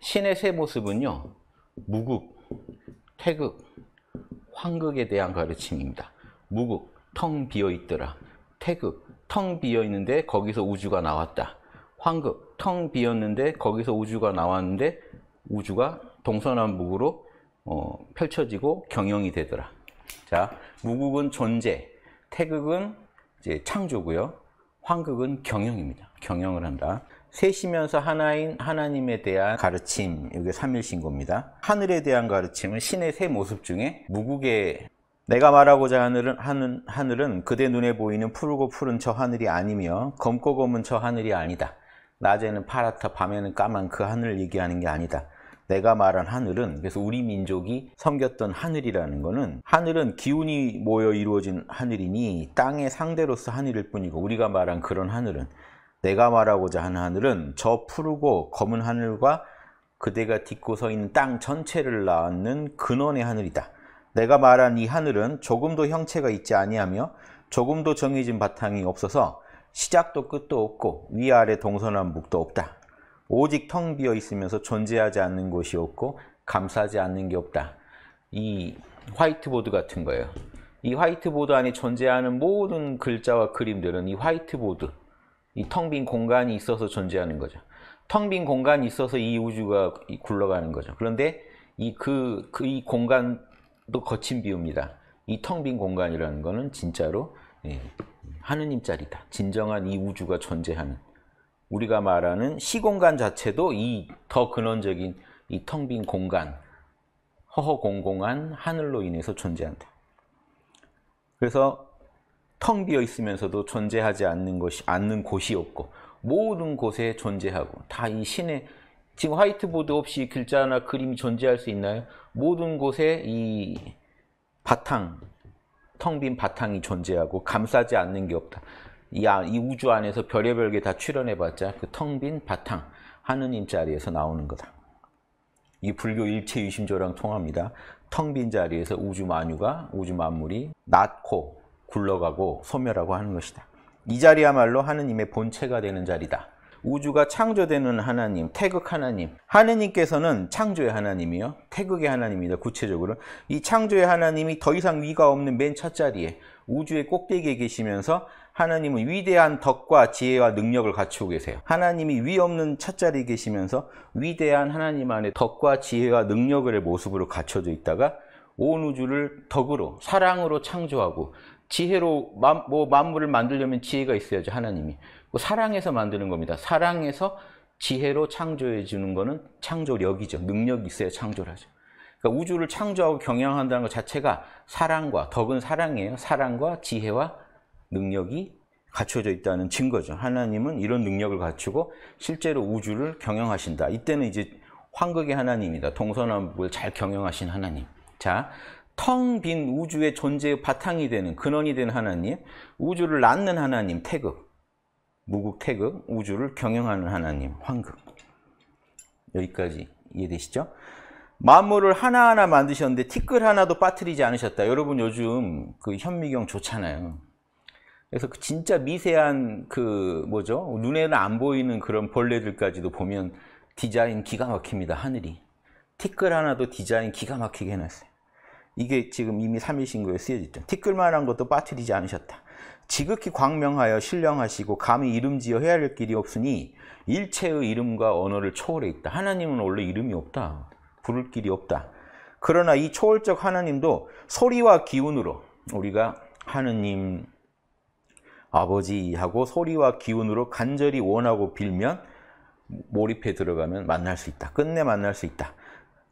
신의 세 모습은요. 무극, 태극, 황극에 대한 가르침입니다. 무극, 텅 비어있더라. 태극, 텅 비어있는데 거기서 우주가 나왔다. 황극, 텅 비었는데 거기서 우주가 나왔는데 우주가 동서남북으로 어, 펼쳐지고 경영이 되더라. 자, 무국은 존재, 태극은 이제 창조고요. 황극은 경영입니다. 경영을 한다. 셋이면서 하나인 하나님에 대한 가르침, 이게 삼일신고입니다. 하늘에 대한 가르침은 신의 세 모습 중에 무국의 내가 말하고자 하늘은, 하는, 하늘은 그대 눈에 보이는 푸르고 푸른 저 하늘이 아니며 검고 검은 저 하늘이 아니다. 낮에는 파랗다, 밤에는 까만 그 하늘을 얘기하는 게 아니다. 내가 말한 하늘은 그래서 우리 민족이 섬겼던 하늘이라는 것은 하늘은 기운이 모여 이루어진 하늘이니 땅의 상대로서 하늘일 뿐이고 우리가 말한 그런 하늘은 내가 말하고자 하는 하늘은 저 푸르고 검은 하늘과 그대가 딛고 서 있는 땅 전체를 낳는 근원의 하늘이다. 내가 말한 이 하늘은 조금도 형체가 있지 아니하며 조금도 정해진 바탕이 없어서 시작도 끝도 없고 위아래 동서남북도 없다. 오직 텅 비어 있으면서 존재하지 않는 곳이 없고 감싸지 않는 게 없다. 이 화이트보드 같은 거예요. 이 화이트보드 안에 존재하는 모든 글자와 그림들은 이 화이트보드, 이텅빈 공간이 있어서 존재하는 거죠. 텅 빈 공간이 있어서 이 우주가 굴러가는 거죠. 그런데 이 그 그이 그, 그 공간도 거친 비유입니다. 이 텅 빈 공간이라는 거는 진짜로 예, 하느님 짜리다. 진정한 이 우주가 존재하는 우리가 말하는 시공간 자체도 이 더 근원적인 이 텅 빈 공간 허허공공한 하늘로 인해서 존재한다. 그래서 텅 비어 있으면서도 존재하지 않는 것이 않는 곳이없고 모든 곳에 존재하고 다 이 신의 지금 화이트보드 없이 글자나 그림이 존재할 수 있나요? 모든 곳에 이 바탕 텅 빈 바탕이 존재하고 감싸지 않는 게 없다. 이, 아, 이 우주 안에서 별의별 게다 출현해봤자 그 텅 빈 바탕 하느님 자리에서 나오는 거다. 이 불교 일체 유심조랑 통합니다. 텅 빈 자리에서 우주 만유가 우주 만물이 낳고 굴러가고 소멸하고 하는 것이다. 이 자리야말로 하느님의 본체가 되는 자리다. 우주가 창조되는 하나님, 태극 하나님. 하느님께서는 창조의 하나님이요. 태극의 하나님이다, 구체적으로. 이 창조의 하나님이 더 이상 위가 없는 맨 첫 자리에 우주의 꼭대기에 계시면서 하나님은 위대한 덕과 지혜와 능력을 갖추고 계세요. 하나님이 위 없는 첫자리에 계시면서 위대한 하나님 안에 덕과 지혜와 능력의 모습으로 갖춰져 있다가 온 우주를 덕으로, 사랑으로 창조하고 지혜로 마, 뭐 만물을 만들려면 지혜가 있어야죠 하나님이 뭐 사랑에서 만드는 겁니다 사랑에서 지혜로 창조해 주는 거는 창조력이죠 능력이 있어야 창조를 하죠 그러니까 우주를 창조하고 경영한다는 것 자체가 사랑과 덕은 사랑이에요 사랑과 지혜와 능력이 갖춰져 있다는 증거죠 하나님은 이런 능력을 갖추고 실제로 우주를 경영하신다 이때는 이제 황극의 하나님이다 동서남북을 잘 경영하신 하나님 자 텅빈 우주의 존재의 바탕이 되는 근원이 된 하나님, 우주를 낳는 하나님 태극, 무극 태극, 우주를 경영하는 하나님 황극. 여기까지 이해되시죠? 만물을 하나하나 만드셨는데 티끌 하나도 빠뜨리지 않으셨다. 여러분 요즘 그 현미경 좋잖아요. 그래서 그 진짜 미세한 그 뭐죠? 눈에는 안 보이는 그런 벌레들까지도 보면 디자인 기가 막힙니다. 하늘이. 티끌 하나도 디자인 기가 막히게 해놨어요. 이게 지금 이미 3일 신고에 쓰여있죠 티끌만한 것도 빠뜨리지 않으셨다. 지극히 광명하여 신령하시고 감히 이름지어 해야 할 길이 없으니 일체의 이름과 언어를 초월해 있다. 하나님은 원래 이름이 없다. 부를 길이 없다. 그러나 이 초월적 하나님도 소리와 기운으로 우리가 하느님 아버지 하고 소리와 기운으로 간절히 원하고 빌면 몰입해 들어가면 만날 수 있다. 끝내 만날 수 있다.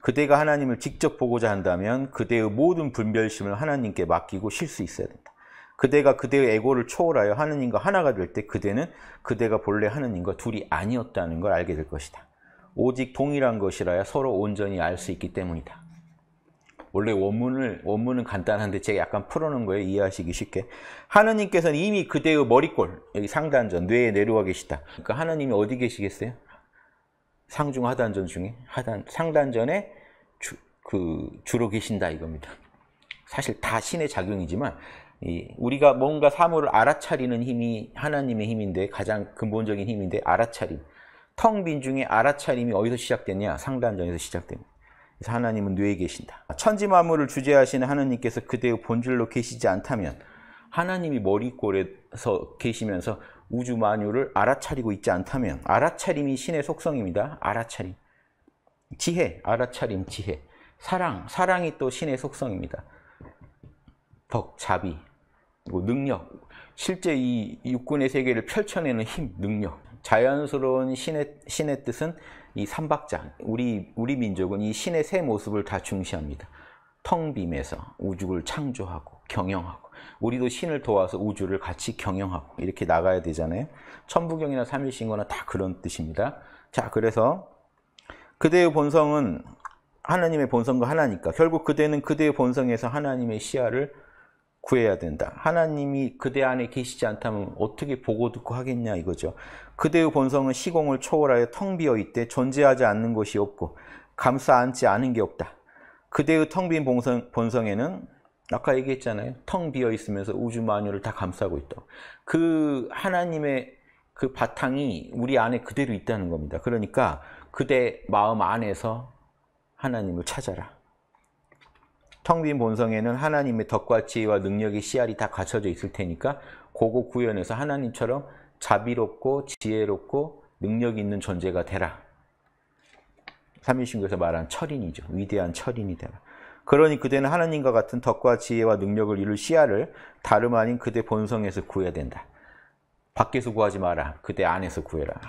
그대가 하나님을 직접 보고자 한다면 그대의 모든 분별심을 하나님께 맡기고 쉴 수 있어야 된다. 그대가 그대의 에고를 초월하여 하느님과 하나가 될 때 그대는 그대가 본래 하느님과 둘이 아니었다는 걸 알게 될 것이다. 오직 동일한 것이라야 서로 온전히 알 수 있기 때문이다. 원래 원문을 원문은 간단한데 제가 약간 풀어놓은 거예요. 이해하시기 쉽게. 하느님께서는 이미 그대의 머리골 여기 상단전 뇌에 내려와 계시다. 그러니까 하느님이 어디 계시겠어요? 상중 하단전 중에 하단 상단전에 주, 그 주로 계신다 이겁니다. 사실 다 신의 작용이지만 우리가 뭔가 사물을 알아차리는 힘이 하나님의 힘인데 가장 근본적인 힘인데 알아차림. 텅 빈 중에 알아차림이 어디서 시작됐냐? 상단전에서 시작됩니다. 그래서 하나님은 뇌에 계신다. 천지 만물을 주재하시는 하나님께서 그대의 본질로 계시지 않다면 하나님이 머리골에서 계시면서 우주 만유를 알아차리고 있지 않다면 알아차림이 신의 속성입니다. 알아차림. 지혜, 알아차림, 지혜. 사랑, 사랑이 또 신의 속성입니다. 덕, 자비, 그리고 능력. 실제 이 육군의 세계를 펼쳐내는 힘, 능력. 자연스러운 신의, 신의 뜻은 이 삼박자. 우리, 우리 민족은 이 신의 세 모습을 다 중시합니다. 텅 빔에서 우주를 창조하고 경영하고 우리도 신을 도와서 우주를 같이 경영하고 이렇게 나가야 되잖아요. 천부경이나 삼일신고나 다 그런 뜻입니다. 자, 그래서 그대의 본성은 하나님의 본성과 하나니까 결국 그대는 그대의 본성에서 하나님의 시야를 구해야 된다. 하나님이 그대 안에 계시지 않다면 어떻게 보고 듣고 하겠냐 이거죠. 그대의 본성은 시공을 초월하여 텅 비어 있되 존재하지 않는 것이 없고 감싸 안지 않은 게 없다. 그대의 텅 빈 본성에는 아까 얘기했잖아요. 텅 비어 있으면서 우주 만유를 다 감싸고 있다. 그 하나님의 그 바탕이 우리 안에 그대로 있다는 겁니다. 그러니까 그대 마음 안에서 하나님을 찾아라. 텅 빈 본성에는 하나님의 덕과 지혜와 능력의 씨알이 다 갖춰져 있을 테니까 고거 구현해서 하나님처럼 자비롭고 지혜롭고 능력 있는 존재가 되라. 삼일신교에서 말한 철인이죠. 위대한 철인이 되라. 그러니 그대는 하나님과 같은 덕과 지혜와 능력을 이룰 시야를 다름 아닌 그대 본성에서 구해야 된다. 밖에서 구하지 마라. 그대 안에서 구해라.